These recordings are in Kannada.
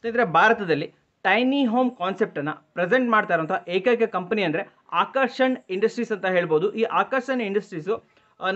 ಸ್ನೇಹಿತರೆ ಭಾರತದಲ್ಲಿ ಟೈನಿ ಹೋಮ್ ಕಾನ್ಸೆಪ್ಟನ್ನು ಪ್ರೆಸೆಂಟ್ ಮಾಡ್ತಾ ಇರೋಂಥ ಏಕೈಕ ಕಂಪನಿ ಅಂದರೆ ಆಕರ್ಷಣ್ ಇಂಡಸ್ಟ್ರೀಸ್ ಅಂತ ಹೇಳ್ಬೋದು ಈ ಆಕರ್ಷಣ್ ಇಂಡಸ್ಟ್ರೀಸು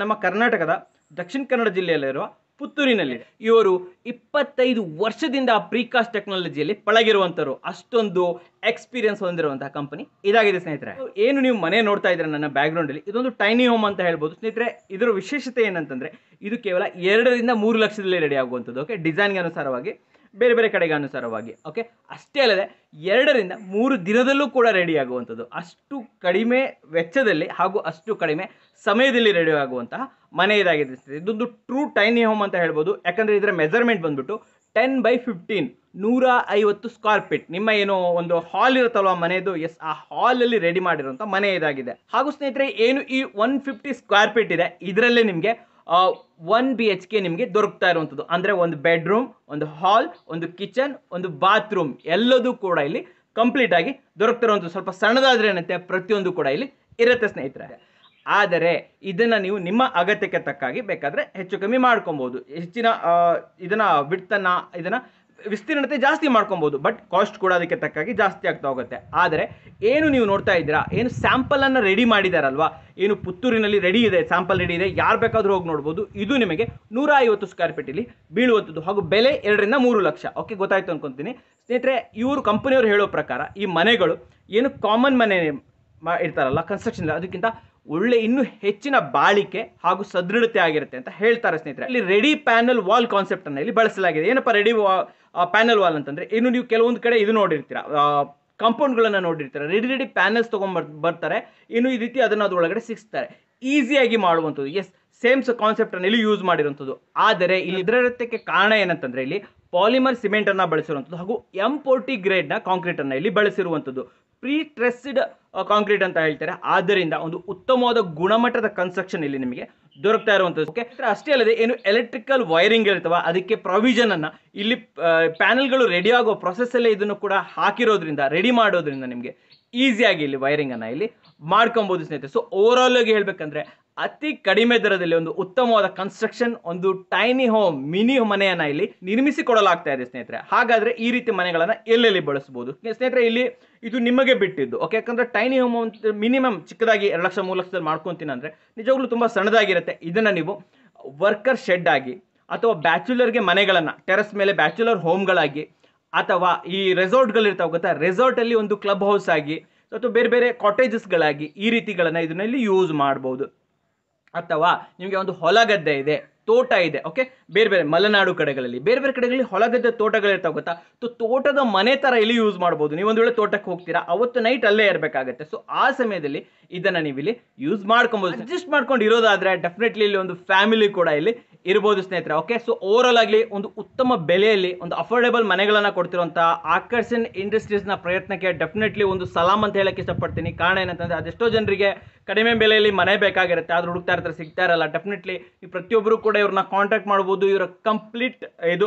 ನಮ್ಮ ಕರ್ನಾಟಕದ ದಕ್ಷಿಣ ಕನ್ನಡ ಜಿಲ್ಲೆಯಲ್ಲಿರುವ ಪುತ್ತೂರಿನಲ್ಲಿ ಇವರು ಇಪ್ಪತ್ತೈದು ವರ್ಷದಿಂದ ಪ್ರೀಕಾಸ್ಟ್ ಟೆಕ್ನಾಲಜಿಯಲ್ಲಿ ಪಳಗಿರುವಂಥವ್ರು ಅಷ್ಟೊಂದು ಎಕ್ಸ್ಪೀರಿಯನ್ಸ್ ಹೊಂದಿರುವಂಥ ಕಂಪನಿ ಇದಾಗಿದೆ ಸ್ನೇಹಿತರೆ ಏನು ನೀವು ಮನೆ ನೋಡ್ತಾ ಇದ್ರೆ ನನ್ನ ಬ್ಯಾಕ್ಗ್ರೌಂಡಲ್ಲಿ ಇದೊಂದು ಟೈನಿ ಹೋಮ್ ಅಂತ ಹೇಳ್ಬೋದು ಸ್ನೇಹಿತರೆ ಇದರ ವಿಶೇಷತೆ ಏನಂತಂದರೆ ಇದು ಕೇವಲ ಎರಡರಿಂದ ಮೂರು ಲಕ್ಷದಲ್ಲಿ ರೆಡಿ ಆಗುವಂಥದ್ದು ಓಕೆ ಡಿಸೈನ್ಗೆ ಅನುಸಾರವಾಗಿ ಬೇರೆ ಬೇರೆ ಕಡೆಗೆ ಅನುಸಾರವಾಗಿ ಓಕೆ ಅಷ್ಟೇ ಅಲ್ಲದೆ ಎರಡರಿಂದ ಮೂರು ದಿನದಲ್ಲೂ ಕೂಡ ರೆಡಿ ಆಗುವಂಥದ್ದು ಅಷ್ಟು ಕಡಿಮೆ ವೆಚ್ಚದಲ್ಲಿ ಹಾಗೂ ಅಷ್ಟು ಕಡಿಮೆ ಸಮಯದಲ್ಲಿ ರೆಡಿ ಆಗುವಂತಹ ಮನೆ ಇದಾಗಿದೆ ಇದೊಂದು ಟ್ರೂ ಟೈನಿ ಹೋಮ್ ಅಂತ ಹೇಳ್ಬೋದು ಯಾಕಂದರೆ ಇದರ ಮೆಜರ್ಮೆಂಟ್ ಬಂದುಬಿಟ್ಟು ಟೆನ್ ಬೈ ಫಿಫ್ಟೀನ್ ನೂರ ಐವತ್ತು ಸ್ಕ್ವೇರ್ ಫೀಟ್ ನಿಮ್ಮ ಏನು ಒಂದು ಹಾಲ್ ಇರುತ್ತಲ್ವ ಮನೆಯದು ಎಸ್ ಆ ಹಾಲಲ್ಲಿ ರೆಡಿ ಮಾಡಿರುವಂಥ ಮನೆ ಇದಾಗಿದೆ ಹಾಗೂ ಸ್ನೇಹಿತರೆ ಏನು ಈ ಒನ್ ಫಿಫ್ಟಿ ಸ್ಕ್ವೇರ್ ಫೀಟ್ ಇದೆ ಇದರಲ್ಲೇ ನಿಮಗೆ ಒನ್ ಬಿ ಎಚ್ ಕೆ ನಿಮಗೆ ದೊರಕ್ತಾ ಇರುವಂಥದ್ದು ಅಂದರೆ ಒಂದು ಬೆಡ್ರೂಮ್ ಒಂದು ಹಾಲ್ ಒಂದು ಕಿಚನ್ ಒಂದು ಬಾತ್ರೂಮ್ ಎಲ್ಲದೂ ಕೂಡ ಇಲ್ಲಿ ಕಂಪ್ಲೀಟ್ ಆಗಿ ದೊರಕ್ತಿರುವಂಥದ್ದು ಸ್ವಲ್ಪ ಸಣ್ಣದಾದ್ರೆ ಏನಂತೆ ಪ್ರತಿಯೊಂದು ಕೂಡ ಇಲ್ಲಿ ಇರುತ್ತೆ ಸ್ನೇಹಿತರೆ ಆದರೆ ಇದನ್ನು ನೀವು ನಿಮ್ಮ ಅಗತ್ಯಕ್ಕೆ ತಕ್ಕಾಗಿ ಬೇಕಾದರೆ ಹೆಚ್ಚು ಕಮ್ಮಿ ಮಾಡ್ಕೊಬೋದು ಹೆಚ್ಚಿನ ಇದನ್ನು ಬಿಡ್ತನ್ನ ಇದನ್ನು ವಿಸ್ತೀರ್ಣತೆ ಜಾಸ್ತಿ ಮಾಡ್ಕೊಬೋದು ಬಟ್ ಕಾಸ್ಟ್ ಕೂಡ ಅದಕ್ಕೆ ತಕ್ಕಾಗಿ ಜಾಸ್ತಿ ಆಗ್ತಾ ಹೋಗುತ್ತೆ ಆದರೆ ಏನು ನೀವು ನೋಡ್ತಾ ಇದ್ದೀರಾ ಏನು ಸ್ಯಾಂಪಲನ್ನು ರೆಡಿ ಮಾಡಿದಾರಲ್ವ ಏನು ಪುತ್ತೂರಿನಲ್ಲಿ ರೆಡಿ ಇದೆ ಸ್ಯಾಂಪಲ್ ರೆಡಿ ಇದೆ ಯಾರು ಬೇಕಾದರೂ ಹೋಗಿ ನೋಡ್ಬೋದು ಇದು ನಿಮಗೆ ನೂರ ಐವತ್ತು ಸ್ಕ್ವೇರ್ ಫೀಟಲ್ಲಿ ಬೀಳುವಂಥದ್ದು ಹಾಗೂ ಬೆಲೆ ಎರಡರಿಂದ ಮೂರು ಲಕ್ಷ ಓಕೆ ಗೊತ್ತಾಯಿತು ಅನ್ಕೊತೀನಿ ಸ್ನೇಹಿತರೆ ಇವರು ಕಂಪನಿಯವರು ಹೇಳೋ ಪ್ರಕಾರ ಈ ಮನೆಗಳು ಏನು ಕಾಮನ್ ಮನೆ ಇರ್ತಾರಲ್ಲ ಕನ್ಸ್ಟ್ರಕ್ಷನ್ ಅದಕ್ಕಿಂತ ಒಳ್ಳೆ ಇನ್ನೂ ಹೆಚ್ಚಿನ ಬಾಳಿಕೆ ಹಾಗೂ ಸದೃಢತೆ ಆಗಿರುತ್ತೆ ಅಂತ ಹೇಳ್ತಾರೆ ಸ್ನೇಹಿತರೆ ಇಲ್ಲಿ ರೆಡಿ ಪ್ಯಾನಲ್ ವಾಲ್ ಕಾನ್ಸೆಪ್ಟ್ ಅನ್ನ ಇಲ್ಲಿ ಬಳಸಲಾಗಿದೆ ಏನಪ್ಪ ರೆಡಿ ಪ್ಯಾನಲ್ ವಾಲ್ ಅಂತಂದ್ರೆ ಇನ್ನು ನೀವು ಕೆಲವೊಂದು ಕಡೆ ಇದು ನೋಡಿರ್ತೀರಾ ಕಂಪೌಂಡ್ಗಳನ್ನು ನೋಡಿರ್ತೀರ ರೆಡಿ ರೆಡಿ ಪ್ಯಾನಲ್ಸ್ ತೊಗೊಂಡ್ಬರ್ ಬರ್ತಾರೆ ಇನ್ನು ಈ ರೀತಿ ಅದನ್ನು ಅದರೊಳಗಡೆ ಸಿಗ್ತಾರೆ ಈಸಿಯಾಗಿ ಮಾಡುವಂಥದ್ದು ಎಸ್ ಸೇಮ್ಸ್ ಕಾನ್ಸೆಪ್ಟ್ ಇಲ್ಲಿ ಯೂಸ್ ಮಾಡಿರುವಂಥದ್ದು ಆದರೆ ಇಲ್ಲಿ ಇದರಕ್ಕೆ ಕಾರಣ ಏನಂತಂದ್ರೆ ಇಲ್ಲಿ ಪಾಲಿಮರ್ ಸಿಮೆಂಟ್ ಅನ್ನ ಬಳಸಿರುವಂಥದ್ದು ಹಾಗೂ ಎಂ ಫೋರ್ಟಿ ಗ್ರೇಡ್ನ ಕಾಂಕ್ರೀಟ್ ಅನ್ನ ಇಲ್ಲಿ ಬಳಸಿರುವಂಥದ್ದು ಪ್ರೀ ಟ್ರೆಸ್ಡ್ ಕಾಂಕ್ರೀಟ್ ಅಂತ ಹೇಳ್ತಾರೆ ಆದ್ದರಿಂದ ಒಂದು ಉತ್ತಮವಾದ ಗುಣಮಟ್ಟದ ಕನ್ಸ್ಟ್ರಕ್ಷನ್ ಇಲ್ಲಿ ನಿಮಗೆ ದೊರಕ್ತಾ ಇರುವಂಥದ್ದು ಅಷ್ಟೇ ಅಲ್ಲದೆ ಏನು ಎಲೆಕ್ಟ್ರಿಕಲ್ ವೈರಿಂಗ್ ಇರ್ತವ ಅದಕ್ಕೆ ಪ್ರೊವಿಷನ್ ಅನ್ನ ಇಲ್ಲಿ ಪ್ಯಾನೆಲ್ಗಳು ರೆಡಿ ಆಗೋ ಅಲ್ಲೇ ಇದನ್ನು ಕೂಡ ಹಾಕಿರೋದ್ರಿಂದ ರೆಡಿ ಮಾಡೋದ್ರಿಂದ ನಿಮಗೆ ಈಸಿಯಾಗಿ ಇಲ್ಲಿ ವೈರಿಂಗ್ ಅನ್ನ ಇಲ್ಲಿ ಮಾಡ್ಕೊಬೋದು ಸ್ನೇಹಿತರೆ ಸೊ ಓವರ್ ಆಲ್ ಆಗಿ ಹೇಳ್ಬೇಕಂದ್ರೆ ಅತಿ ಕಡಿಮೆ ದರದಲ್ಲಿ ಒಂದು ಉತ್ತಮವಾದ ಕನ್ಸ್ಟ್ರಕ್ಷನ್ ಒಂದು ಟೈನಿ ಹೋಮ್ ಮಿನಿ ಮನೆಯನ್ನ ಇಲ್ಲಿ ನಿರ್ಮಿಸಿ ಕೊಡಲಾಗ್ತಾ ಇದೆ ಸ್ನೇಹಿತರೆ ಹಾಗಾದ್ರೆ ಈ ರೀತಿ ಮನೆಗಳನ್ನ ಎಲ್ಲೆಲ್ಲಿ ಬಳಸಬಹುದು ಸ್ನೇಹಿತರೆ ಇಲ್ಲಿ ಇದು ನಿಮಗೆ ಬಿಟ್ಟಿದ್ದು ಓಕೆ ಯಾಕಂದ್ರೆ ಹೋಮ್ ಅಂತ ಮಿನಿಮಮ್ ಚಿಕ್ಕದಾಗಿ ಎರಡು ಲಕ್ಷ ಮೂರು ಲಕ್ಷದಲ್ಲಿ ಮಾಡ್ಕೊತೀನಿ ಅಂದರೆ ನಿಜವಾಗ್ಲೂ ತುಂಬ ಸಣ್ಣದಾಗಿರುತ್ತೆ ಇದನ್ನು ನೀವು ವರ್ಕರ್ ಶೆಡ್ ಆಗಿ ಅಥವಾ ಬ್ಯಾಚುಲರ್ಗೆ ಮನೆಗಳನ್ನು ಟೆರಸ್ ಮೇಲೆ ಬ್ಯಾಚುಲರ್ ಹೋಮ್ಗಳಾಗಿ ಅಥವಾ ಈ ರೆಸಾರ್ಟ್ಗಳಿರ್ತಾವೆ ಗೊತ್ತಾ ರೆಸಾರ್ಟಲ್ಲಿ ಒಂದು ಕ್ಲಬ್ ಹೌಸ್ ಆಗಿ ಅಥವಾ ಬೇರೆ ಬೇರೆ ಕಾಟೇಜಸ್ಗಳಾಗಿ ಈ ರೀತಿಗಳನ್ನು ಇದನ್ನಲ್ಲಿ ಯೂಸ್ ಮಾಡ್ಬೋದು ಅಥವಾ ನಿಮಗೆ ಒಂದು ಹೊಲ ಗದ್ದೆ ಇದೆ ತೋಟ ಇದೆ ಓಕೆ ಬೇರೆ ಬೇರೆ ಮಲೆನಾಡು ಕಡೆಗಳಲ್ಲಿ ಬೇರೆ ಬೇರೆ ಕಡೆಗಳಲ್ಲಿ ಹೊಲಗದ್ದೆ ತೋಟಗಳಿರ್ತಾವ ಗೊತ್ತಾ ತೋಟದ ಮನೆ ಥರ ಇಲ್ಲಿ ಯೂಸ್ ಮಾಡ್ಬೋದು ನೀವು ಒಂದು ವೇಳೆ ತೋಟಕ್ಕೆ ಹೋಗ್ತೀರಾ ಅವತ್ತು ನೈಟ್ ಅಲ್ಲೇ ಇರಬೇಕಾಗತ್ತೆ ಸೊ ಆ ಸಮಯದಲ್ಲಿ ಇದನ್ನು ನೀವು ಇಲ್ಲಿ ಯೂಸ್ ಮಾಡ್ಕೊಬೋದು ಅಡ್ಜಸ್ಟ್ ಮಾಡ್ಕೊಂಡು ಇರೋದಾದರೆ ಡೆಫಿನೆಟ್ಲಿ ಇಲ್ಲಿ ಒಂದು ಫ್ಯಾಮಿಲಿ ಕೂಡ ಇಲ್ಲಿ ಇರ್ಬೋದು ಸ್ನೇಹಿತರೆ ಓಕೆ ಸೊ ಓವರ್ ಆಗಲಿ ಒಂದು ಉತ್ತಮ ಬೆಲೆಯಲ್ಲಿ ಒಂದು ಅಫೋರ್ಡೆಬಲ್ ಮನೆಗಳನ್ನು ಕೊಡ್ತಿರುವಂತಹ ಆಕರ್ಷಣ್ ಇಂಡಸ್ಟ್ರೀಸ್ನ ಪ್ರಯತ್ನಕ್ಕೆ ಡೆಫಿನೆಟ್ಲಿ ಒಂದು ಸಲಾಮ್ ಅಂತ ಹೇಳಕ್ಕೆ ಇಷ್ಟಪಡ್ತೀನಿ ಕಾರಣ ಏನಂತಂದ್ರೆ ಅದೆಷ್ಟೋ ಜನರಿಗೆ ಕಡಿಮೆ ಬೆಲೆಯಲ್ಲಿ ಮನೆ ಬೇಕಾಗಿರುತ್ತೆ ಆದರೂ ಹುಡುಕ್ತಾ ಇರ್ತಾರೆ ಸಿಗ್ತಾ ಇರಲ್ಲ ಡೆಫಿನೆಟ್ಲಿ ಈ ಪ್ರತಿಯೊಬ್ಬರು ಕೂಡ ಇವ್ರನ್ನ ಕಾಂಟ್ಯಾಕ್ಟ್ ಮಾಡ್ಬೋದು ಇವರ ಕಂಪ್ಲೀಟ್ ಇದು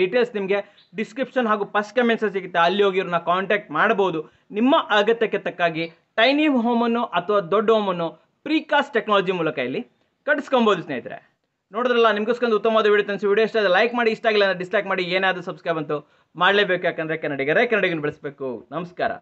ಡೀಟೇಲ್ಸ್ ನಿಮಗೆ ಡಿಸ್ಕ್ರಿಪ್ಷನ್ ಹಾಗೂ ಫಸ್ಟ್ ಕಮೆಂಟ್ಸ್ ಸಿಗುತ್ತೆ ಅಲ್ಲಿ ಹೋಗಿ ಇವ್ರನ್ನ ಕಾಂಟ್ಯಾಕ್ಟ್ ಮಾಡ್ಬೋದು ನಿಮ್ಮ ಅಗತ್ಯಕ್ಕೆ ತಕ್ಕಾಗಿ ಟೈನಿ ಹೋಮನ್ನು ಅಥವಾ ದೊಡ್ಡ ಹೋಮನ್ನು ಪ್ರೀಕಾಸ್ಟ್ ಟೆಕ್ನಾಲಜಿ ಮೂಲಕ ಇಲ್ಲಿ ಕಟ್ಸ್ಕೊಬೋದು ಸ್ನೇಹಿತರೆ ನೋಡಿದ್ರಲ್ಲ ನಿಮಗೋಸ್ಕರ ಉತ್ತಮವಾದ ವಿಡಿಯೋ ತನಿಸಿ ವಿಡಿಯೋ ಇಷ್ಟ ಲೈಕ್ ಮಾಡಿ ಇಷ್ಟ ಆಗಿಲ್ಲ ಡಿಸ್ಲೈಕ್ ಮಾಡಿ ಏನಾದರೂ ಸಬ್ಸ್ಕ್ರೈಬ್ ಅಂತೂ ಮಾಡಲೇಬೇಕು ಯಾಕಂದರೆ ಕನ್ನಡಿಗರೇ ಕನ್ನಡಿಗನ ಬೆಳೆಸಬೇಕು ನಮಸ್ಕಾರ